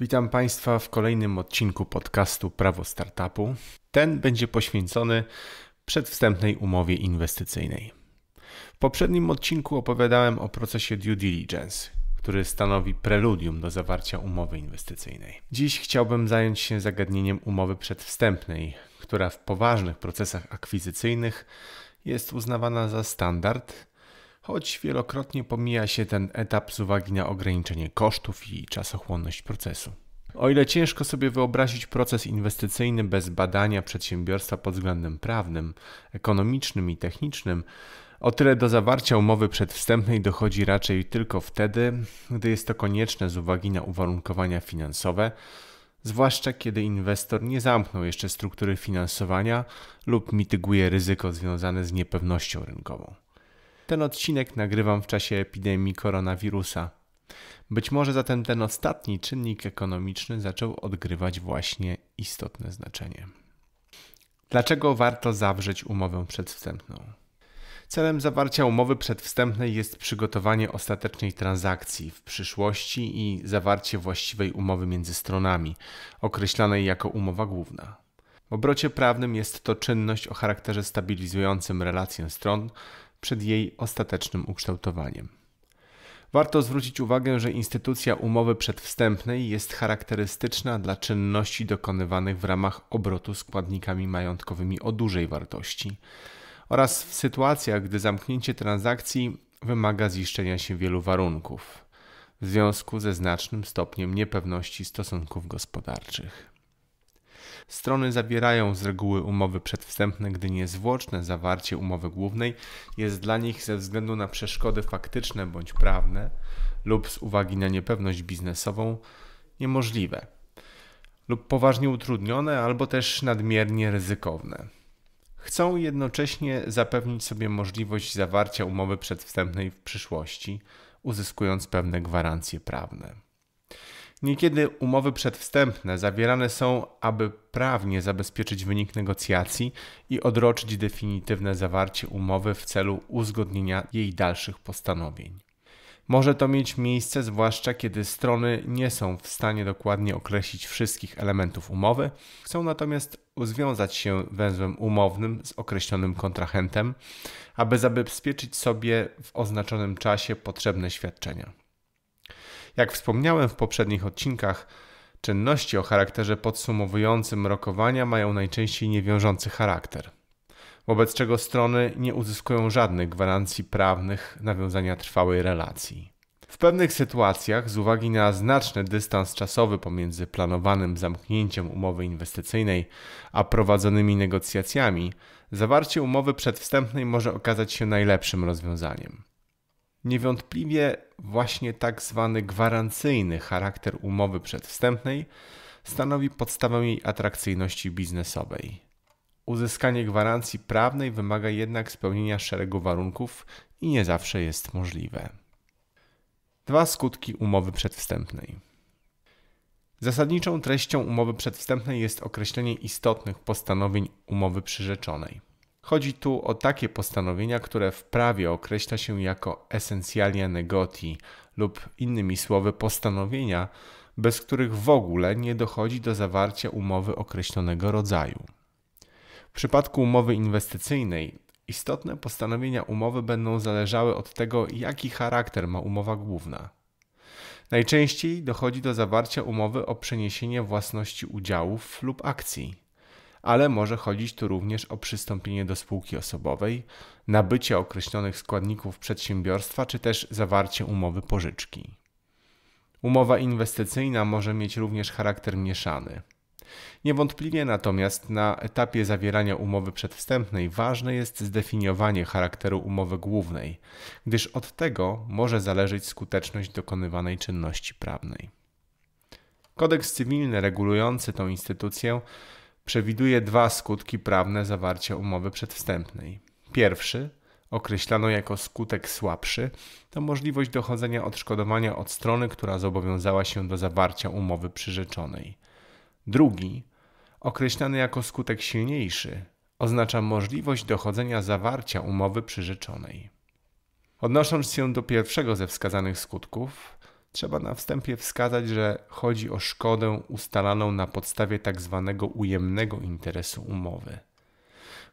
Witam Państwa w kolejnym odcinku podcastu Prawo Startupu. Ten będzie poświęcony przedwstępnej umowie inwestycyjnej. W poprzednim odcinku opowiadałem o procesie due diligence, który stanowi preludium do zawarcia umowy inwestycyjnej. Dziś chciałbym zająć się zagadnieniem umowy przedwstępnej, która w poważnych procesach akwizycyjnych jest uznawana za standard choć wielokrotnie pomija się ten etap z uwagi na ograniczenie kosztów i czasochłonność procesu. O ile ciężko sobie wyobrazić proces inwestycyjny bez badania przedsiębiorstwa pod względem prawnym, ekonomicznym i technicznym, o tyle do zawarcia umowy przedwstępnej dochodzi raczej tylko wtedy, gdy jest to konieczne z uwagi na uwarunkowania finansowe, zwłaszcza kiedy inwestor nie zamknął jeszcze struktury finansowania lub mityguje ryzyko związane z niepewnością rynkową. Ten odcinek nagrywam w czasie epidemii koronawirusa. Być może zatem ten ostatni czynnik ekonomiczny zaczął odgrywać właśnie istotne znaczenie. Dlaczego warto zawrzeć umowę przedwstępną? Celem zawarcia umowy przedwstępnej jest przygotowanie ostatecznej transakcji w przyszłości i zawarcie właściwej umowy między stronami, określanej jako umowa główna. W obrocie prawnym jest to czynność o charakterze stabilizującym relację stron, przed jej ostatecznym ukształtowaniem. Warto zwrócić uwagę, że instytucja umowy przedwstępnej jest charakterystyczna dla czynności dokonywanych w ramach obrotu składnikami majątkowymi o dużej wartości oraz w sytuacjach, gdy zamknięcie transakcji wymaga ziszczenia się wielu warunków w związku ze znacznym stopniem niepewności stosunków gospodarczych. Strony zawierają z reguły umowy przedwstępne, gdy niezwłoczne zawarcie umowy głównej jest dla nich ze względu na przeszkody faktyczne bądź prawne lub z uwagi na niepewność biznesową niemożliwe lub poważnie utrudnione albo też nadmiernie ryzykowne. Chcą jednocześnie zapewnić sobie możliwość zawarcia umowy przedwstępnej w przyszłości, uzyskując pewne gwarancje prawne. Niekiedy umowy przedwstępne zawierane są, aby prawnie zabezpieczyć wynik negocjacji i odroczyć definitywne zawarcie umowy w celu uzgodnienia jej dalszych postanowień. Może to mieć miejsce zwłaszcza kiedy strony nie są w stanie dokładnie określić wszystkich elementów umowy, chcą natomiast związać się węzłem umownym z określonym kontrahentem, aby zabezpieczyć sobie w oznaczonym czasie potrzebne świadczenia. Jak wspomniałem w poprzednich odcinkach, czynności o charakterze podsumowującym rokowania mają najczęściej niewiążący charakter, wobec czego strony nie uzyskują żadnych gwarancji prawnych nawiązania trwałej relacji. W pewnych sytuacjach, z uwagi na znaczny dystans czasowy pomiędzy planowanym zamknięciem umowy inwestycyjnej a prowadzonymi negocjacjami, zawarcie umowy przedwstępnej może okazać się najlepszym rozwiązaniem. Niewątpliwie właśnie tak zwany gwarancyjny charakter umowy przedwstępnej stanowi podstawę jej atrakcyjności biznesowej. Uzyskanie gwarancji prawnej wymaga jednak spełnienia szeregu warunków i nie zawsze jest możliwe. Dwa skutki umowy przedwstępnej. Zasadniczą treścią umowy przedwstępnej jest określenie istotnych postanowień umowy przyrzeczonej. Chodzi tu o takie postanowienia, które w prawie określa się jako esencjalia negoti lub innymi słowy postanowienia, bez których w ogóle nie dochodzi do zawarcia umowy określonego rodzaju. W przypadku umowy inwestycyjnej istotne postanowienia umowy będą zależały od tego, jaki charakter ma umowa główna. Najczęściej dochodzi do zawarcia umowy o przeniesienie własności udziałów lub akcji ale może chodzić tu również o przystąpienie do spółki osobowej, nabycie określonych składników przedsiębiorstwa czy też zawarcie umowy pożyczki. Umowa inwestycyjna może mieć również charakter mieszany. Niewątpliwie natomiast na etapie zawierania umowy przedwstępnej ważne jest zdefiniowanie charakteru umowy głównej, gdyż od tego może zależeć skuteczność dokonywanej czynności prawnej. Kodeks cywilny regulujący tę instytucję przewiduje dwa skutki prawne zawarcia umowy przedwstępnej. Pierwszy, określano jako skutek słabszy, to możliwość dochodzenia odszkodowania od strony, która zobowiązała się do zawarcia umowy przyrzeczonej. Drugi, określany jako skutek silniejszy, oznacza możliwość dochodzenia zawarcia umowy przyrzeczonej. Odnosząc się do pierwszego ze wskazanych skutków, trzeba na wstępie wskazać, że chodzi o szkodę ustalaną na podstawie tzw. Tak ujemnego interesu umowy.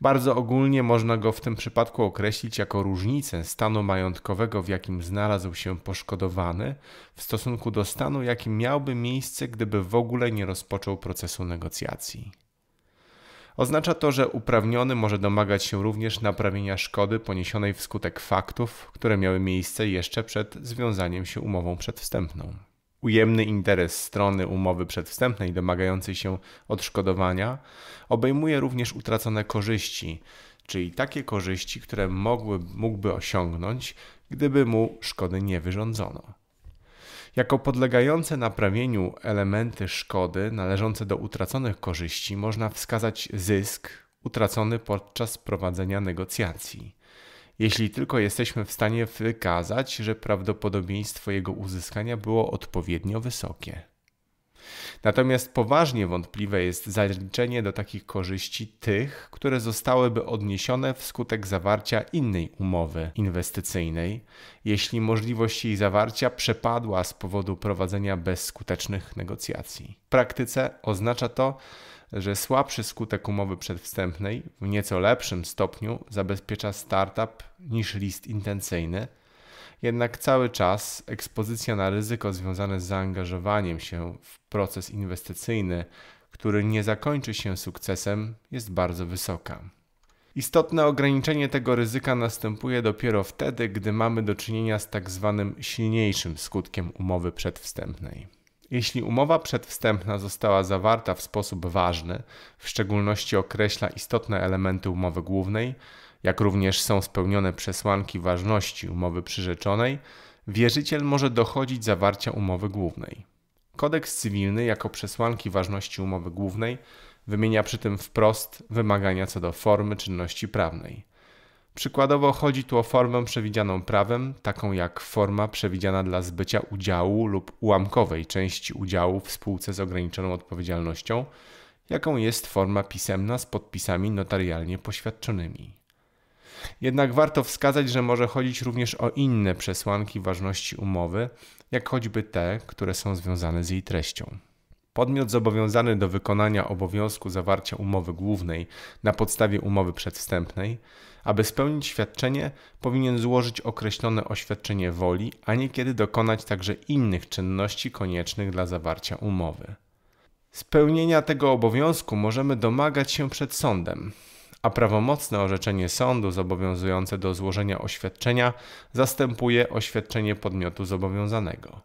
Bardzo ogólnie można go w tym przypadku określić jako różnicę stanu majątkowego, w jakim znalazł się poszkodowany, w stosunku do stanu, jaki miałby miejsce, gdyby w ogóle nie rozpoczął procesu negocjacji. Oznacza to, że uprawniony może domagać się również naprawienia szkody poniesionej wskutek faktów, które miały miejsce jeszcze przed związaniem się umową przedwstępną. Ujemny interes strony umowy przedwstępnej domagającej się odszkodowania obejmuje również utracone korzyści, czyli takie korzyści, które mógłby osiągnąć, gdyby mu szkody nie wyrządzono. Jako podlegające naprawieniu elementy szkody należące do utraconych korzyści można wskazać zysk utracony podczas prowadzenia negocjacji, jeśli tylko jesteśmy w stanie wykazać, że prawdopodobieństwo jego uzyskania było odpowiednio wysokie. Natomiast poważnie wątpliwe jest zaliczenie do takich korzyści tych, które zostałyby odniesione wskutek zawarcia innej umowy inwestycyjnej, jeśli możliwość jej zawarcia przepadła z powodu prowadzenia bezskutecznych negocjacji. W praktyce oznacza to, że słabszy skutek umowy przedwstępnej w nieco lepszym stopniu zabezpiecza startup niż list intencyjny jednak cały czas ekspozycja na ryzyko związane z zaangażowaniem się w proces inwestycyjny, który nie zakończy się sukcesem, jest bardzo wysoka. Istotne ograniczenie tego ryzyka następuje dopiero wtedy, gdy mamy do czynienia z tak zwanym silniejszym skutkiem umowy przedwstępnej. Jeśli umowa przedwstępna została zawarta w sposób ważny, w szczególności określa istotne elementy umowy głównej, jak również są spełnione przesłanki ważności umowy przyrzeczonej, wierzyciel może dochodzić zawarcia umowy głównej. Kodeks cywilny jako przesłanki ważności umowy głównej wymienia przy tym wprost wymagania co do formy czynności prawnej. Przykładowo chodzi tu o formę przewidzianą prawem, taką jak forma przewidziana dla zbycia udziału lub ułamkowej części udziału w spółce z ograniczoną odpowiedzialnością, jaką jest forma pisemna z podpisami notarialnie poświadczonymi. Jednak warto wskazać, że może chodzić również o inne przesłanki ważności umowy, jak choćby te, które są związane z jej treścią. Podmiot zobowiązany do wykonania obowiązku zawarcia umowy głównej na podstawie umowy przedwstępnej, aby spełnić świadczenie, powinien złożyć określone oświadczenie woli, a niekiedy dokonać także innych czynności koniecznych dla zawarcia umowy. Spełnienia tego obowiązku możemy domagać się przed sądem, a prawomocne orzeczenie sądu zobowiązujące do złożenia oświadczenia zastępuje oświadczenie podmiotu zobowiązanego.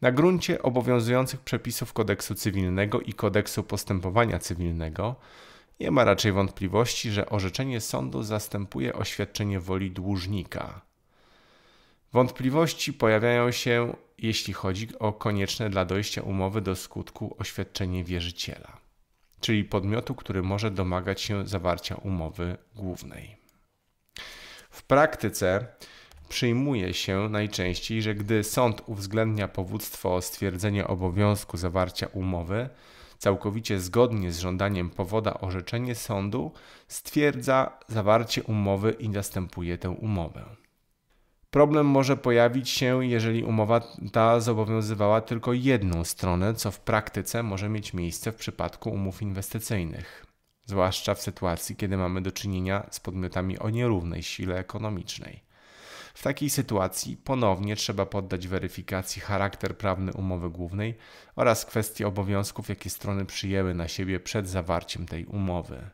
Na gruncie obowiązujących przepisów kodeksu cywilnego i kodeksu postępowania cywilnego nie ma raczej wątpliwości, że orzeczenie sądu zastępuje oświadczenie woli dłużnika. Wątpliwości pojawiają się, jeśli chodzi o konieczne dla dojścia umowy do skutku oświadczenie wierzyciela czyli podmiotu, który może domagać się zawarcia umowy głównej. W praktyce przyjmuje się najczęściej, że gdy sąd uwzględnia powództwo o stwierdzenie obowiązku zawarcia umowy, całkowicie zgodnie z żądaniem powoda orzeczenie sądu stwierdza zawarcie umowy i następuje tę umowę. Problem może pojawić się, jeżeli umowa ta zobowiązywała tylko jedną stronę, co w praktyce może mieć miejsce w przypadku umów inwestycyjnych, zwłaszcza w sytuacji, kiedy mamy do czynienia z podmiotami o nierównej sile ekonomicznej. W takiej sytuacji ponownie trzeba poddać weryfikacji charakter prawny umowy głównej oraz kwestie obowiązków, jakie strony przyjęły na siebie przed zawarciem tej umowy.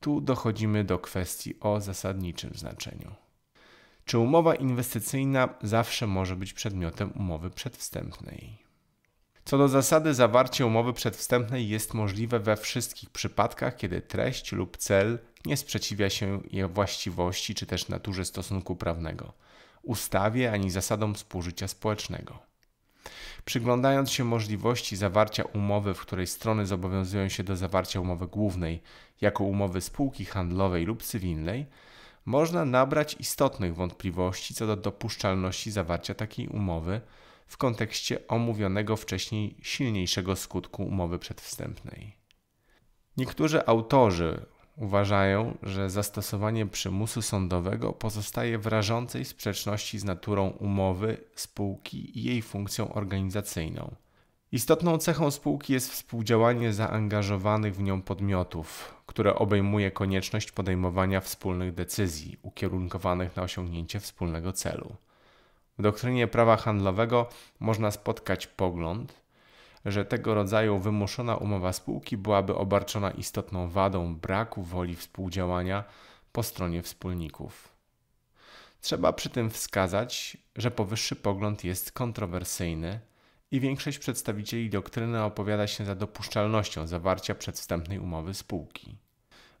Tu dochodzimy do kwestii o zasadniczym znaczeniu. Czy umowa inwestycyjna zawsze może być przedmiotem umowy przedwstępnej? Co do zasady, zawarcie umowy przedwstępnej jest możliwe we wszystkich przypadkach, kiedy treść lub cel nie sprzeciwia się jej właściwości czy też naturze stosunku prawnego, ustawie ani zasadom współżycia społecznego. Przyglądając się możliwości zawarcia umowy, w której strony zobowiązują się do zawarcia umowy głównej jako umowy spółki handlowej lub cywilnej, można nabrać istotnych wątpliwości co do dopuszczalności zawarcia takiej umowy w kontekście omówionego wcześniej silniejszego skutku umowy przedwstępnej. Niektórzy autorzy uważają, że zastosowanie przymusu sądowego pozostaje w rażącej sprzeczności z naturą umowy spółki i jej funkcją organizacyjną – Istotną cechą spółki jest współdziałanie zaangażowanych w nią podmiotów, które obejmuje konieczność podejmowania wspólnych decyzji ukierunkowanych na osiągnięcie wspólnego celu. W doktrynie prawa handlowego można spotkać pogląd, że tego rodzaju wymuszona umowa spółki byłaby obarczona istotną wadą braku woli współdziałania po stronie wspólników. Trzeba przy tym wskazać, że powyższy pogląd jest kontrowersyjny i większość przedstawicieli doktryny opowiada się za dopuszczalnością zawarcia przedwstępnej umowy spółki.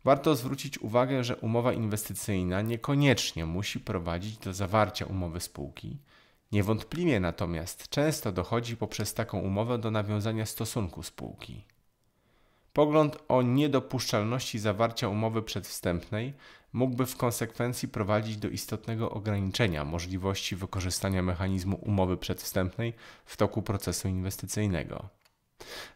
Warto zwrócić uwagę, że umowa inwestycyjna niekoniecznie musi prowadzić do zawarcia umowy spółki. Niewątpliwie natomiast często dochodzi poprzez taką umowę do nawiązania stosunku spółki. Pogląd o niedopuszczalności zawarcia umowy przedwstępnej mógłby w konsekwencji prowadzić do istotnego ograniczenia możliwości wykorzystania mechanizmu umowy przedwstępnej w toku procesu inwestycyjnego.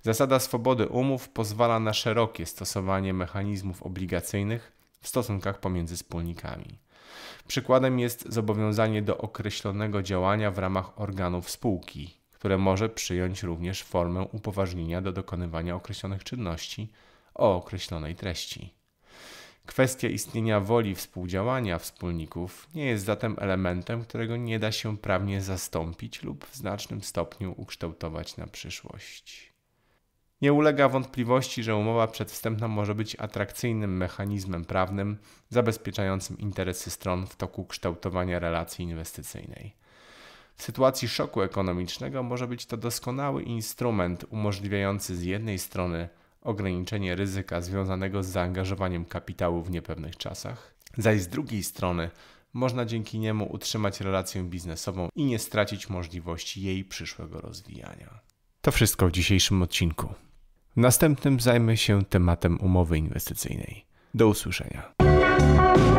Zasada swobody umów pozwala na szerokie stosowanie mechanizmów obligacyjnych w stosunkach pomiędzy wspólnikami. Przykładem jest zobowiązanie do określonego działania w ramach organów spółki, które może przyjąć również formę upoważnienia do dokonywania określonych czynności o określonej treści. Kwestia istnienia woli współdziałania wspólników nie jest zatem elementem, którego nie da się prawnie zastąpić lub w znacznym stopniu ukształtować na przyszłość. Nie ulega wątpliwości, że umowa przedwstępna może być atrakcyjnym mechanizmem prawnym zabezpieczającym interesy stron w toku kształtowania relacji inwestycyjnej. W sytuacji szoku ekonomicznego może być to doskonały instrument umożliwiający z jednej strony ograniczenie ryzyka związanego z zaangażowaniem kapitału w niepewnych czasach, zaś z drugiej strony można dzięki niemu utrzymać relację biznesową i nie stracić możliwości jej przyszłego rozwijania. To wszystko w dzisiejszym odcinku. W następnym zajmę się tematem umowy inwestycyjnej. Do usłyszenia.